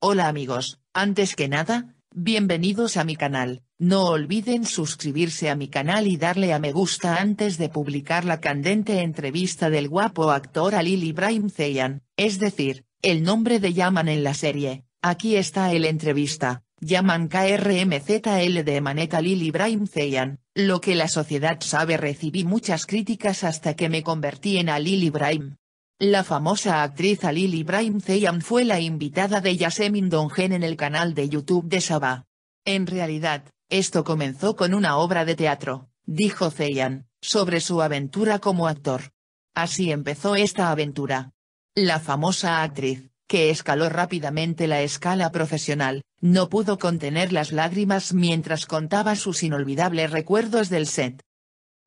Hola amigos, antes que nada, bienvenidos a mi canal, no olviden suscribirse a mi canal y darle a me gusta antes de publicar la candente entrevista del guapo actor Alil Ibrahim Zeyan, es decir, el nombre de Yaman en la serie, aquí está el entrevista. Yaman KRMZL de Maneta Alil Ibrahim Zeyan, lo que la sociedad sabe recibí muchas críticas hasta que me convertí en Alil Ibrahim, la famosa actriz Alil Ibrahim Zeyan fue la invitada de Yasemin Dongen en el canal de YouTube de Sabah. En realidad, esto comenzó con una obra de teatro, dijo Zeyan, sobre su aventura como actor. Así empezó esta aventura. La famosa actriz, que escaló rápidamente la escala profesional, no pudo contener las lágrimas mientras contaba sus inolvidables recuerdos del set.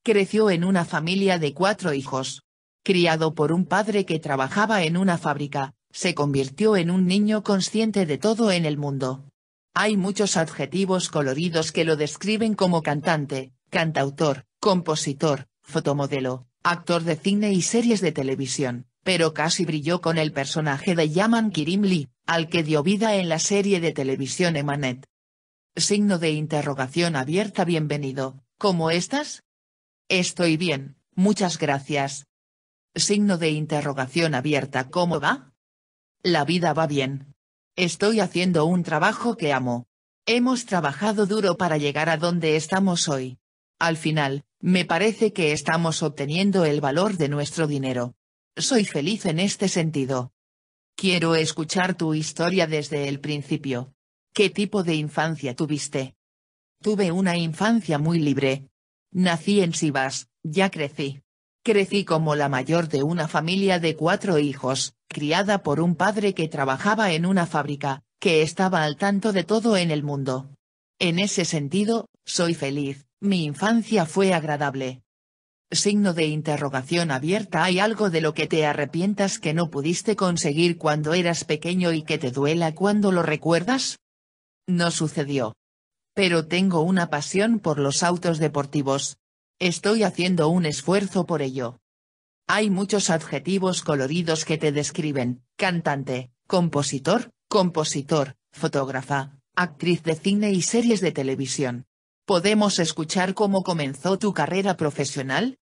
Creció en una familia de cuatro hijos, criado por un padre que trabajaba en una fábrica, se convirtió en un niño consciente de todo en el mundo. Hay muchos adjetivos coloridos que lo describen como cantante, cantautor, compositor, fotomodelo, actor de cine y series de televisión, pero casi brilló con el personaje de Yaman Kirimli, al que dio vida en la serie de televisión Emanet. Signo de interrogación abierta Bienvenido, ¿cómo estás? Estoy bien, muchas gracias, Signo de interrogación abierta ¿Cómo va? La vida va bien. Estoy haciendo un trabajo que amo. Hemos trabajado duro para llegar a donde estamos hoy. Al final, me parece que estamos obteniendo el valor de nuestro dinero. Soy feliz en este sentido. Quiero escuchar tu historia desde el principio. ¿Qué tipo de infancia tuviste? Tuve una infancia muy libre. Nací en Sivas, ya crecí. Crecí como la mayor de una familia de cuatro hijos, criada por un padre que trabajaba en una fábrica, que estaba al tanto de todo en el mundo. En ese sentido, soy feliz, mi infancia fue agradable. Signo de interrogación abierta ¿Hay algo de lo que te arrepientas que no pudiste conseguir cuando eras pequeño y que te duela cuando lo recuerdas? No sucedió. Pero tengo una pasión por los autos deportivos, Estoy haciendo un esfuerzo por ello. Hay muchos adjetivos coloridos que te describen, cantante, compositor, compositor, fotógrafa, actriz de cine y series de televisión. ¿Podemos escuchar cómo comenzó tu carrera profesional?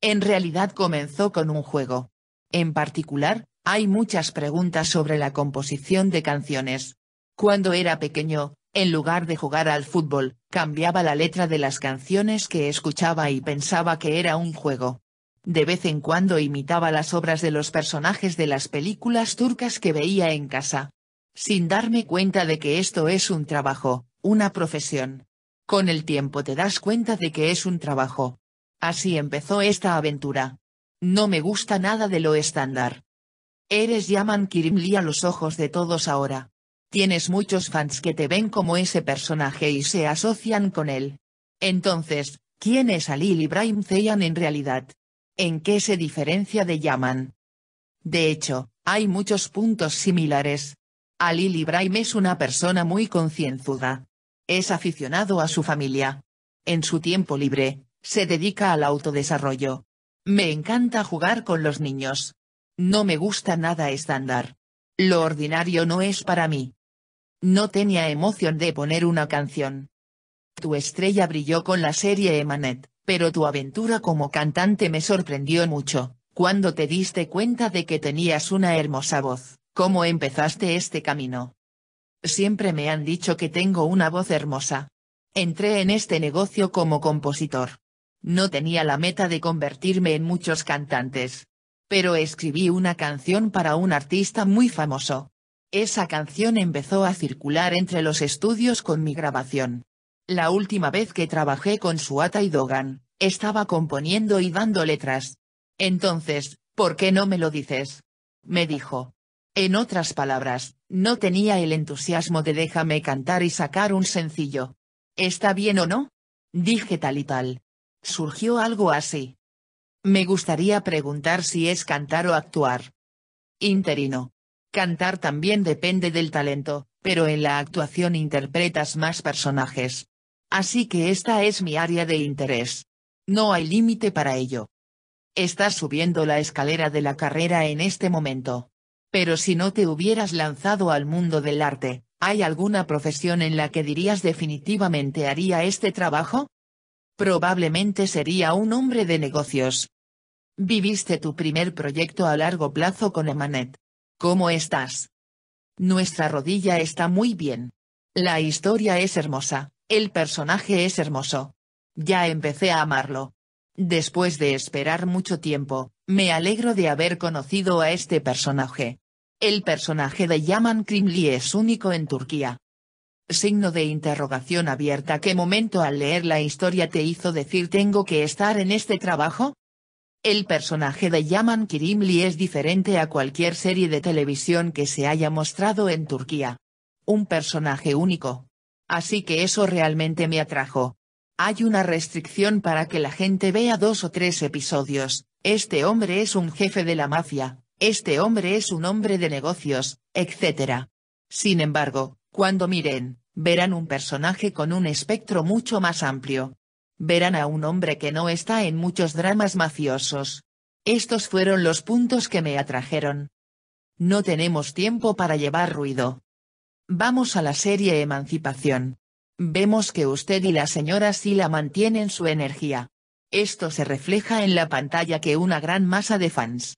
En realidad comenzó con un juego. En particular, hay muchas preguntas sobre la composición de canciones. Cuando era pequeño, en lugar de jugar al fútbol, cambiaba la letra de las canciones que escuchaba y pensaba que era un juego. De vez en cuando imitaba las obras de los personajes de las películas turcas que veía en casa. Sin darme cuenta de que esto es un trabajo, una profesión. Con el tiempo te das cuenta de que es un trabajo. Así empezó esta aventura. No me gusta nada de lo estándar. Eres Yaman Kirimli a los ojos de todos ahora. Tienes muchos fans que te ven como ese personaje y se asocian con él. Entonces, ¿quién es Alil Ibrahim Zeyan en realidad? ¿En qué se diferencia de Yaman? De hecho, hay muchos puntos similares. Alil Ibrahim es una persona muy concienzuda. Es aficionado a su familia. En su tiempo libre, se dedica al autodesarrollo. Me encanta jugar con los niños. No me gusta nada estándar. Lo ordinario no es para mí no tenía emoción de poner una canción. Tu estrella brilló con la serie Emanet, pero tu aventura como cantante me sorprendió mucho, cuando te diste cuenta de que tenías una hermosa voz, ¿cómo empezaste este camino? Siempre me han dicho que tengo una voz hermosa. Entré en este negocio como compositor. No tenía la meta de convertirme en muchos cantantes. Pero escribí una canción para un artista muy famoso, esa canción empezó a circular entre los estudios con mi grabación. La última vez que trabajé con Suata y Dogan, estaba componiendo y dando letras. Entonces, ¿por qué no me lo dices? Me dijo. En otras palabras, no tenía el entusiasmo de déjame cantar y sacar un sencillo. ¿Está bien o no? Dije tal y tal. Surgió algo así. Me gustaría preguntar si es cantar o actuar. Interino. Cantar también depende del talento, pero en la actuación interpretas más personajes. Así que esta es mi área de interés. No hay límite para ello. Estás subiendo la escalera de la carrera en este momento. Pero si no te hubieras lanzado al mundo del arte, ¿hay alguna profesión en la que dirías definitivamente haría este trabajo? Probablemente sería un hombre de negocios. Viviste tu primer proyecto a largo plazo con Emanet. ¿Cómo estás? Nuestra rodilla está muy bien. La historia es hermosa, el personaje es hermoso. Ya empecé a amarlo. Después de esperar mucho tiempo, me alegro de haber conocido a este personaje. El personaje de Yaman Krimli es único en Turquía. Signo de interrogación abierta ¿Qué momento al leer la historia te hizo decir tengo que estar en este trabajo? El personaje de Yaman Kirimli es diferente a cualquier serie de televisión que se haya mostrado en Turquía. Un personaje único. Así que eso realmente me atrajo. Hay una restricción para que la gente vea dos o tres episodios, este hombre es un jefe de la mafia, este hombre es un hombre de negocios, etc. Sin embargo, cuando miren, verán un personaje con un espectro mucho más amplio, verán a un hombre que no está en muchos dramas mafiosos. Estos fueron los puntos que me atrajeron. No tenemos tiempo para llevar ruido. Vamos a la serie Emancipación. Vemos que usted y la señora Sila mantienen su energía. Esto se refleja en la pantalla que una gran masa de fans,